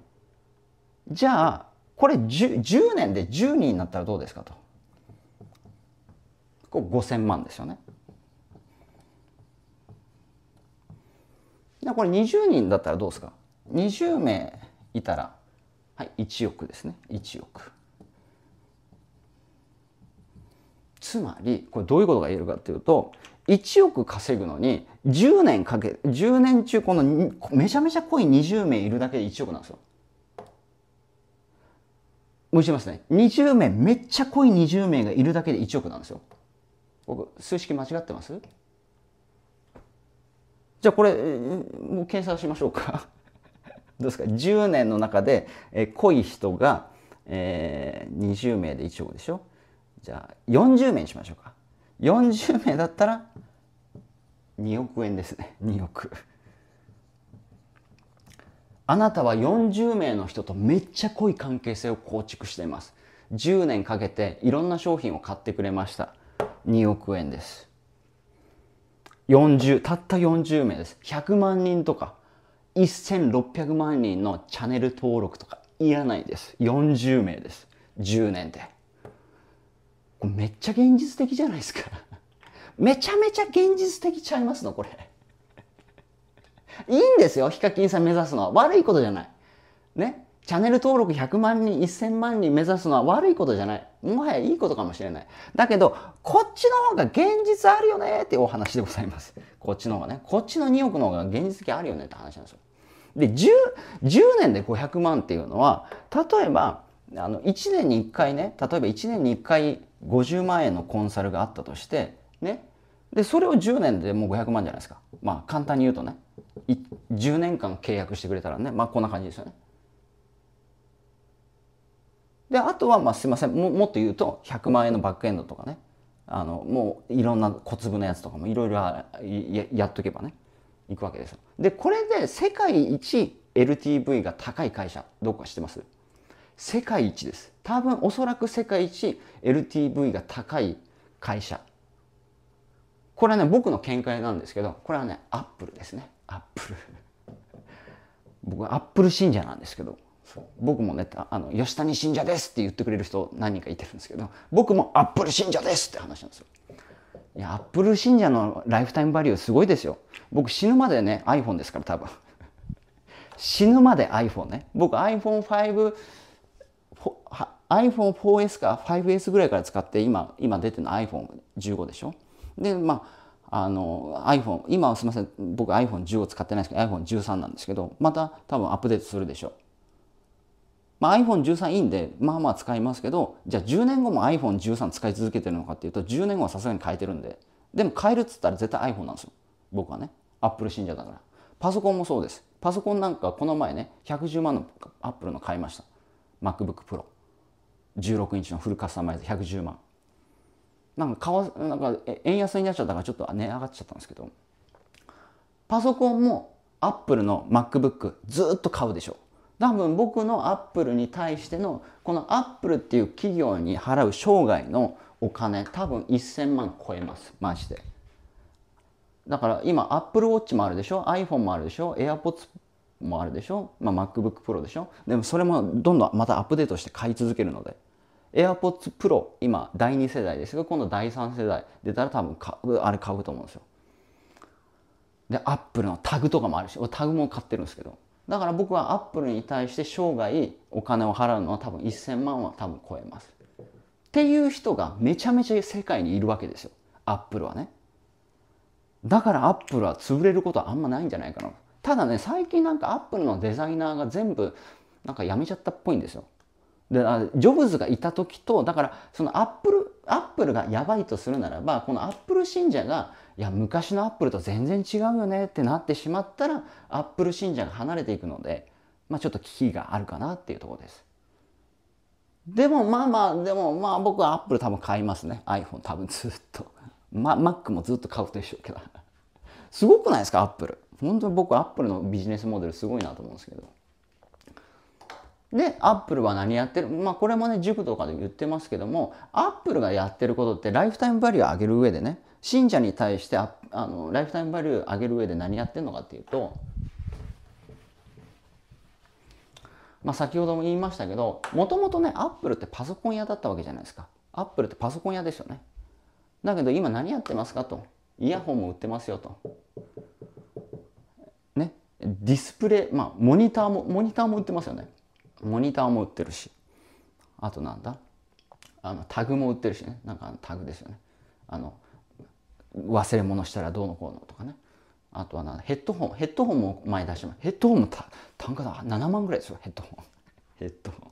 じゃあこれ 10, 10, 年で10人になったらどうですかと。これ5000万ですよね。これ20人だったらどうですか ?20 名いたら、はい、1億ですね。1億。つまり、これどういうことが言えるかというと、1億稼ぐのに10年かけ、10年中このめちゃめちゃ濃い20名いるだけで1億なんですよ。蒸しますね。20名、めっちゃ濃い20名がいるだけで1億なんですよ。僕、数式間違ってますじゃあこれ、もう計算しましょうか。どうですか ?10 年の中で、え濃い人が、えー、20名で1億でしょじゃあ40名にしましょうか。40名だったら2億円ですね。2億。あなたは40名の人とめっちゃ濃い関係性を構築しています。10年かけていろんな商品を買ってくれました。2億円です。40、たった40名です。100万人とか、1600万人のチャンネル登録とかいらないです。40名です。10年で。めっちゃ現実的じゃないですか。めちゃめちゃ現実的ちゃいますのこれ。いいんですよ、ヒカキンさん目指すのは。悪いことじゃない。ね。チャンネル登録100万人、1000万人目指すのは悪いことじゃない。もはやいいことかもしれない。だけど、こっちの方が現実あるよねってお話でございます。こっちの方がね。こっちの2億の方が現実的あるよねって話なんですよ。で、10、10年で500万っていうのは、例えば、あの、1年に1回ね、例えば1年に1回50万円のコンサルがあったとして、ね。で、それを10年でもう500万じゃないですか。まあ、簡単に言うとね。10年間契約してくれたらねまあこんな感じですよね。であとはまあすいませんももっと言うと100万円のバックエンドとかねあのもういろんな小粒のやつとかもいろいろやっとけばねいくわけですよ。でこれで世界一 LTV が高い会社どこか知ってます世界一です多分おそらく世界一 LTV が高い会社これはね僕の見解なんですけどこれはねアップルですねアップル僕はアップル信者なんですけど僕もねあの吉谷信者ですって言ってくれる人何人かいてるんですけど僕もアップル信者ですって話なんですよいやアップル信者のライフタイムバリューすごいですよ僕死ぬまでね iPhone ですから多分死ぬまで iPhone ね僕 iPhone5 iPhone4S か 5S ぐらいから使って今今出てるの iPhone15 でしょでまああの iPhone、今はすみません、僕 iPhone10 を使ってないですけど、iPhone13 なんですけど、また多分アップデートするでしょう。まあ、iPhone13 いいんで、まあまあ使いますけど、じゃあ10年後も iPhone13 使い続けてるのかっていうと、10年後はさすがに変えてるんで、でも変えるっつったら絶対 iPhone なんですよ。僕はね。Apple 信者だから。パソコンもそうです。パソコンなんかこの前ね、110万の Apple の買いました。MacBook Pro。16インチのフルカスタマイズ110万。なんかわ、なんか円安になっちゃったからちょっと値上がっちゃったんですけどパソコンもアップルの MacBook ずっと買うでしょ多分僕のアップルに対してのこのアップルっていう企業に払う生涯のお金多分1000万超えますマジでだから今アップルウォッチもあるでしょ iPhone もあるでしょ AirPods もあるでしょ、まあ、MacBook Pro でしょでもそれもどんどんまたアップデートして買い続けるので AirPods Pro 今第2世代ですが今度第3世代出たら多分買うあれ買うと思うんですよでアップルのタグとかもあるしタグも買ってるんですけどだから僕はアップルに対して生涯お金を払うのは多分1000万は多分超えますっていう人がめちゃめちゃ世界にいるわけですよアップルはねだからアップルは潰れることはあんまないんじゃないかなただね最近なんかアップルのデザイナーが全部なんかやめちゃったっぽいんですよでジョブズがいた時とだからそのアップルアップルがやばいとするならばこのアップル信者がいや昔のアップルと全然違うよねってなってしまったらアップル信者が離れていくので、まあ、ちょっと危機があるかなっていうところです。でもまあまあでもまあ僕はアップル多分買いますね iPhone 多分ずっと、ま、Mac もずっと買うでしょうけどすごくないですかアップル本当に僕アップルのビジネスモデルすごいなと思うんですけど。で、アップルは何やってるまあこれもね、塾とかで言ってますけども、アップルがやってることってライフタイムバリューを上げる上でね、信者に対してあのライフタイムバリューを上げる上で何やってるのかっていうと、まあ、先ほども言いましたけどもともとねアップルってパソコン屋だったわけじゃないですかアップルってパソコン屋ですよねだけど今何やってますかとイヤホンも売ってますよとねディスプレイまあモニターもモニターも売ってますよねモニターも売ってるしあとなんだあのタグも売ってるしねなんかタグですよねあの忘れ物したらどうのこうのとかねあとはなヘッドホンヘッドホンも前出してますヘッドホンも単価だ7万ぐらいですよヘッドホン ヘッドホン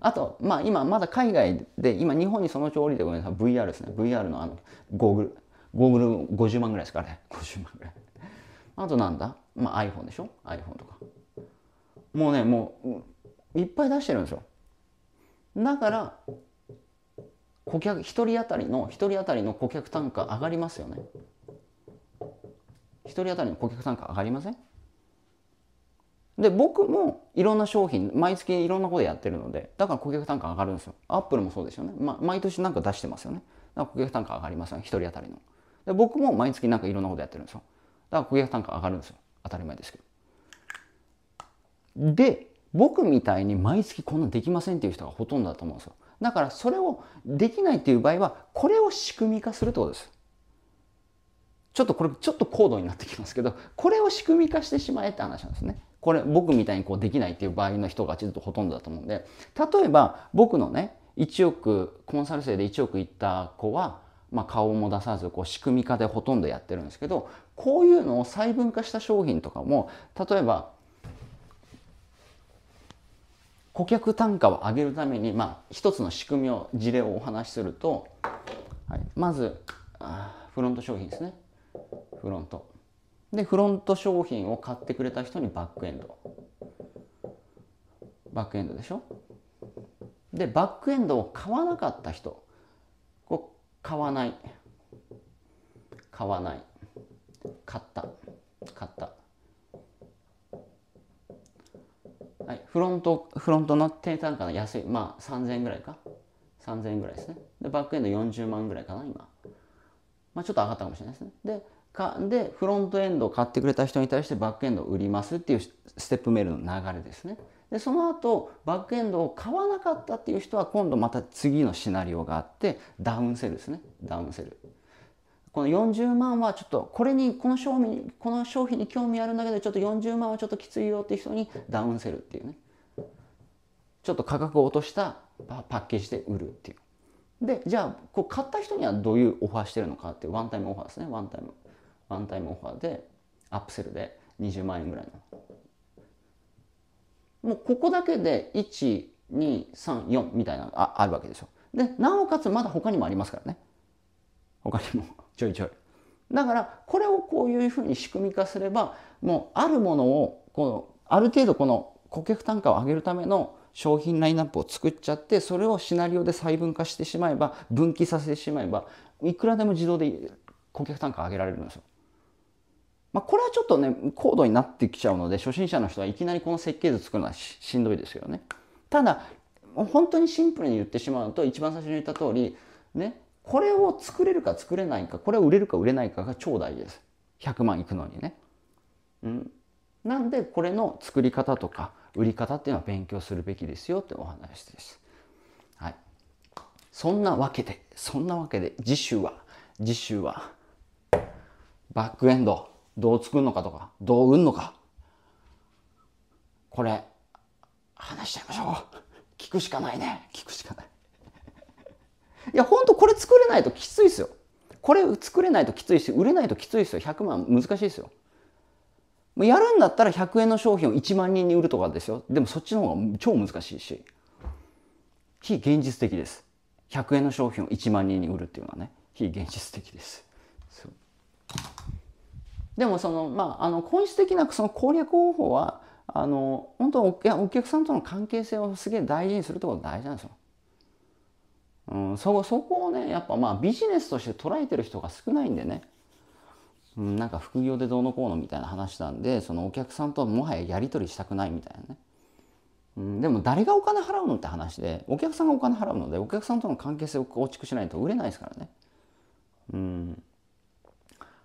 あとまあ今まだ海外で今日本にそのうち降りてごめんなさい VR ですね VR のあのゴーグルゴーグル50万ぐらいですかね50万ぐらいあとなんだ、まあ、iPhone でしょ iPhone とかもうねもういっぱい出してるんですよだから顧客1人当たりの1人当たりの顧客単価上がりますよね1人当たりの顧客単価上がりませんで僕もいろんな商品毎月いろんなことやってるのでだから顧客単価上がるんですよアップルもそうですよね、ま、毎年なんか出してますよねだから顧客単価上がりますよ、ね、1人当たりので僕も毎月なんかいろんなことやってるんですよだから顧客単価上がるんですよ当たり前ですけどで僕みたいに毎月こんなできませんっていう人がほとんどだと思うんですよ。だからそれをできないっていう場合は、これを仕組み化するってことです。ちょっとこれ、ちょっと高度になってきますけど、これを仕組み化してしまえって話なんですね。これ、僕みたいにこうできないっていう場合の人がちょっとほとんどだと思うんで、例えば僕のね、1億、コンサル生で1億いった子は、まあ、顔も出さずこう仕組み化でほとんどやってるんですけどこういうのを細分化した商品とかも例えば顧客単価を上げるために、まあ、一つの仕組みを事例をお話しすると、はい、まずフロント商品ですねフロントでフロント商品を買ってくれた人にバックエンドバックエンドでしょでバックエンドを買わなかった人こう買わない買わない買ったフロント、フロントの低単価の安い、まあ3000円ぐらいか。3000円ぐらいですね。で、バックエンド40万ぐらいかな、今。まあちょっと上がったかもしれないですね。で、かでフロントエンドを買ってくれた人に対してバックエンドを売りますっていうステップメールの流れですね。でその後バックエンドを買わなかったっていう人は今度また次のシナリオがあってダウンセルですねダウンセル。この40万はちょっとこれにこの商品この商品に興味あるんだけどちょっと40万はちょっときついよっていう人にダウンセルっていうねちょっと価格を落としたパッケージで売るっていう。で、じゃあ、こう買った人にはどういうオファーしてるのかっていうワンタイムオファーですね。ワンタイム。ワンタイムオファーで、アップセルで20万円ぐらいの。もうここだけで1、2、3、4みたいなのがあるわけでしょ。で、なおかつまだ他にもありますからね。他にも ちょいちょい。だからこれをこういうふうに仕組み化すればもうあるものをこのある程度この顧客単価を上げるための商品ラインナップを作っちゃってそれをシナリオで細分化してしまえば分岐させてしまえばいくらでも自動で顧客単価上げられるんですよ。まあ、これはちょっとね高度になってきちゃうので初心者の人はいきなりこの設計図作るのはしんどいですよね。ただ本当にシンプルに言ってしまうと一番最初に言った通りねこれを作れるか作れないかこれを売れるか売れないかが超大事です。100万いくのにね。うん、なんでこれの作り方とか売り方っていうのは勉強するべきですよってお話です。はい、そんなわけでそんなわけで次週は次週はバックエンドどう作るのかとかどう売るのかこれ話しちゃいましょう聞くしかないね聞くしかないいやほんとこれ作れないときついですよこれ作れないときついし売れないときついですよ100万難しいですよやるんだったら100円の商品を1万人に売るとかですよ。でもそっちの方が超難しいし、非現実的です。100円の商品を1万人に売るっていうのはね、非現実的です。でもその、まあ、あの、本質的なその攻略方法は、あの、本当いや、お客さんとの関係性をすげえ大事にするってこと大事なんですよ。うん、そそこをねやっぱまあビジネスとして捉えてる人が少ないんでねうん、なんか副業でどうのこうのみたいな話なんでそのお客さんとはもはややり取りしたくないみたいなね、うん、でも誰がお金払うのって話でお客さんがお金払うのでお客さんとの関係性を構築しないと売れないですからね。うん、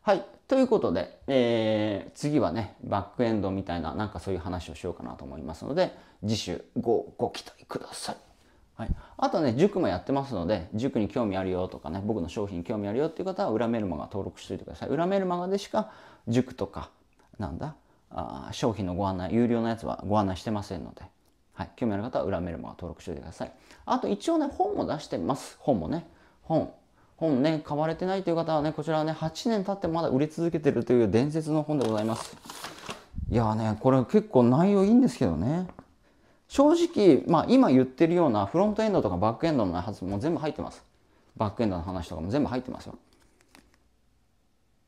はいということで、えー、次はねバックエンドみたいななんかそういう話をしようかなと思いますので次週ごご期待ください。はい、あとね、塾もやってますので、塾に興味あるよとかね、僕の商品に興味あるよっていう方は、裏メルマガ登録しておいてください。裏メルマガでしか、塾とか、なんだ、あ商品のご案内、有料のやつはご案内してませんので、はい、興味ある方は裏メルマガ登録しておいてください。あと一応ね、本も出してます。本もね、本。本ね、買われてないという方はね、こちらはね、8年経ってまだ売れ続けてるという伝説の本でございます。いやね、これ結構内容いいんですけどね。正直、まあ、今言ってるようなフロントエンドとかバックエンドの開発も全部入ってます。バックエンドの話とかも全部入ってますよ。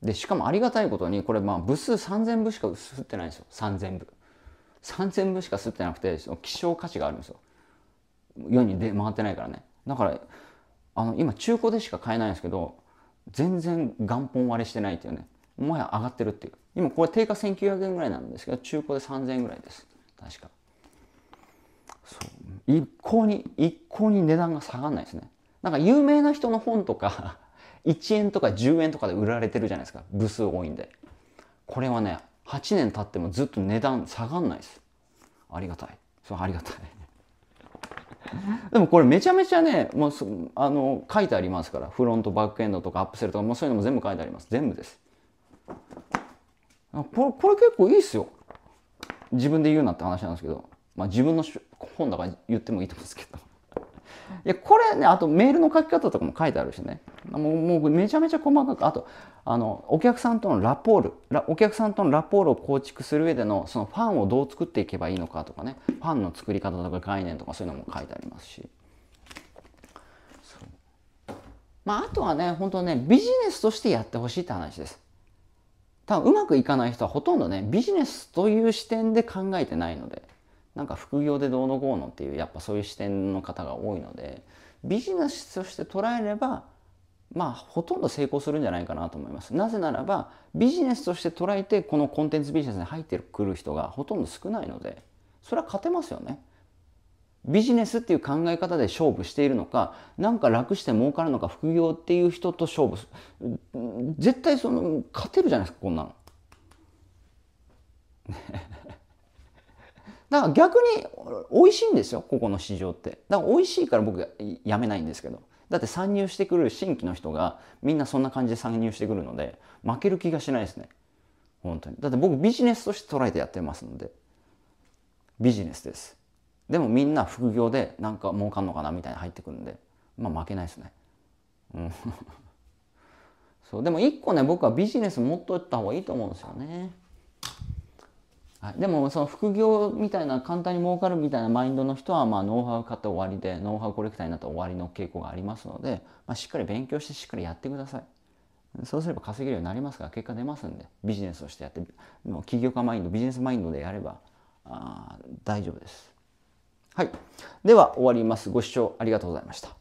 で、しかもありがたいことに、これまあ部数3000部しか吸ってないんですよ。3000部。3000部しか吸ってなくて、その希少価値があるんですよ。世に出回ってないからね。だから、あの、今中古でしか買えないんですけど、全然元本割れしてないっていうね。もはや上がってるっていう。今これ定価1900円ぐらいなんですけど、中古で3000円ぐらいです。確か。そう一向に一向に値段が下がんないですねなんか有名な人の本とか1 円とか10円とかで売られてるじゃないですか部数多いんでこれはね8年経ってもずっと値段下がんないですありがたいそうありがたい でもこれめちゃめちゃねもうあの書いてありますからフロントバックエンドとかアップセルとかもうそういうのも全部書いてあります全部ですこれこれ結構いいっすよ自分で言うなって話なんですけどまあ、自分の本だから言ってもいいと思うんですけど。いやこれねあとメールの書き方とかも書いてあるしねもうもうめちゃめちゃ細かくあとあのお客さんとのラポールお客さんとのラポールを構築する上でのそのファンをどう作っていけばいいのかとかねファンの作り方とか概念とかそういうのも書いてありますし。まあ、あとはね本当ねビジネスとしてやってほしいって話です。多分うまくいかない人はほとんどねビジネスという視点で考えてないので。なんか副業でどうのこうのっていうやっぱそういう視点の方が多いのでビジネスとして捉えればまあほとんど成功するんじゃないかなと思います。なぜならばビジネスとして捉えてこのコンテンツビジネスに入ってくる人がほとんど少ないのでそれは勝てますよね。ビジネスっていう考え方で勝負しているのか何か楽して儲かるのか副業っていう人と勝負する絶対その勝てるじゃないですかこんなの。だから逆に美味しいんですよ、ここの市場って。だから美味しいから僕やめないんですけど。だって参入してくる新規の人がみんなそんな感じで参入してくるので、負ける気がしないですね。本当に。だって僕ビジネスとして捉えてやってますので。ビジネスです。でもみんな副業でなんか儲かんのかなみたいに入ってくるんで、まあ負けないですね。うん そうでも一個ね僕はビジネス持っとった方がいいと思うんですよね。はい、でもその副業みたいな簡単に儲かるみたいなマインドの人はまあノウハウ買って終わりでノウハウコレクターになったら終わりの傾向がありますので、まあ、しっかり勉強してしっかりやってくださいそうすれば稼げるようになりますから結果出ますんでビジネスをしてやってもう起業家マインドビジネスマインドでやればあ大丈夫ですはいでは終わりますご視聴ありがとうございました